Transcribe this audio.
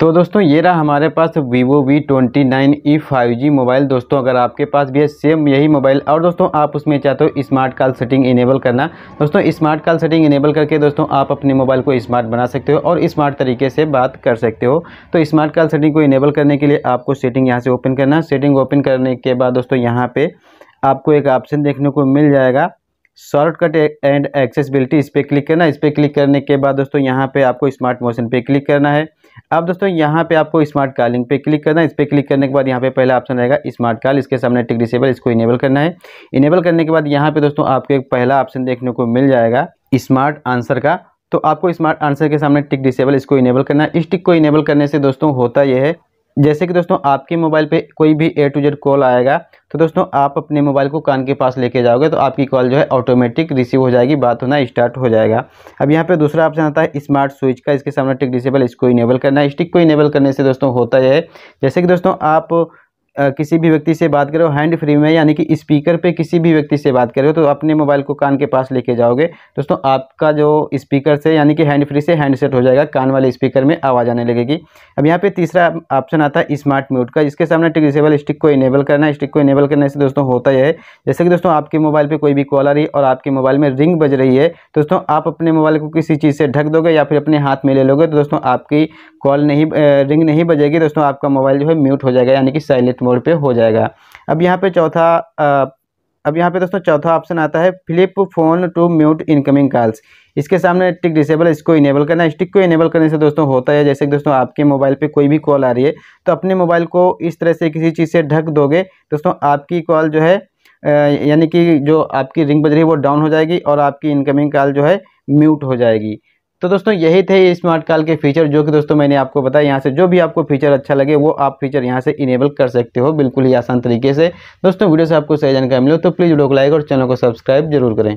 तो दोस्तों ये रहा हमारे पास Vivo V twenty nine E five G mobile दोस्तों अगर आपके पास भी है सेम यही मोबाइल और दोस्तों आप उसमें चाहते हो स्मार्ट कॉल सेटिंग इनेबल करना दोस्तों स्मार्ट कॉल सेटिंग इनेबल करके दोस्तों आप अपने मोबाइल को स्मार्ट बना सकते हो और स्मार्ट तरीके से बात कर सकते हो तो स्मार्ट कॉल सेटिंग को इनेबल करने के लिए आपको सेटिंग यहाँ से ओपन करना सेटिंग ओपन करने के बाद दोस्तों यहाँ पर आपको एक ऑप्शन देखने को मिल जाएगा शॉर्टकट एंड एक्सेसिबिलिटी इस पर क्लिक करना इस पर क्लिक करने के बाद दोस्तों यहाँ पे आपको स्मार्ट मोशन पे क्लिक करना है अब दोस्तों यहाँ पे आपको स्मार्ट कॉलिंग पे क्लिक करना है इस पर क्लिक करने के बाद यहाँ पे पहला ऑप्शन रहेगा स्मार्ट कॉल इसके सामने टिक डिसेबल इसको इनेबल करना है इनेबल करने के बाद यहाँ पे दोस्तों आपको एक पहला ऑप्शन देखने को मिल जाएगा स्मार्ट आंसर का तो आपको स्मार्ट आंसर के सामने टिक डिसेबल इसको इनेबल करना है इस टिक को इनेबल करने से दोस्तों होता यह है जैसे कि दोस्तों आपके मोबाइल पे कोई भी ए टू जेड कॉल आएगा तो दोस्तों आप अपने मोबाइल को कान के पास लेके जाओगे तो आपकी कॉल जो है ऑटोमेटिक रिसीव हो जाएगी बात होना स्टार्ट हो जाएगा अब यहाँ पे दूसरा ऑप्शन आता है स्मार्ट स्विच का इसके सामने टिक डिसेबल इसको इनेबल करना है स्टिक को इनेबल करने से दोस्तों होता है जैसे कि दोस्तों आप किसी भी व्यक्ति से बात करो हैंड फ्री में यानी कि स्पीकर पे किसी भी व्यक्ति से बात करो हो तो अपने मोबाइल को कान के पास लेके जाओगे दोस्तों आपका जो स्पीकर से यानी कि हैंड फ्री से हैंडसेट हो जाएगा कान वाले स्पीकर में आवाज़ आने लगेगी अब यहाँ पे तीसरा ऑप्शन आता है स्मार्ट म्यूट का इसके सामने डिसेबल स्टिक को इनेबल करना है स्टिक को इनेबल करने से दोस्तों होता यह है जैसे कि दोस्तों आपके मोबाइल पर कोई भी कॉल आ रही है और आपके मोबाइल में रिंग बज रही है दोस्तों आप अपने मोबाइल को किसी चीज़ से ढक दोगे या फिर अपने हाथ में ले लोगे तो दोस्तों आपकी कॉल नहीं रिंग नहीं बजेगी दोस्तों आपका मोबाइल जो है म्यूट हो जाएगा यानी कि साइलेंट मोड पे हो जाएगा अब यहाँ पे चौथा अब यहाँ पे दोस्तों चौथा ऑप्शन आता है flip phone to mute incoming calls इसके सामने टिक डिसेबल इसको इनेबल करना स्टिक को इनेबल करने से दोस्तों होता है जैसे कि दोस्तों आपके मोबाइल पे कोई भी कॉल आ रही है तो अपने मोबाइल को इस तरह से किसी चीज़ से ढक दोगे दोस्तों आपकी कॉल जो है यानी कि जो आपकी रिंग बज रही है वो डाउन हो जाएगी और आपकी इनकमिंग कॉल जो है म्यूट हो जाएगी तो दोस्तों यही थे स्मार्ट कॉल के फीचर जो कि दोस्तों मैंने आपको बताया यहाँ से जो भी आपको फीचर अच्छा लगे वो आप फीचर यहाँ से इनेबल कर सकते हो बिल्कुल ही आसान तरीके से दोस्तों वीडियो से आपको सही जानकारी मिले तो प्लीज़ वीडियो को लाइक और चैनल को सब्सक्राइब जरूर करें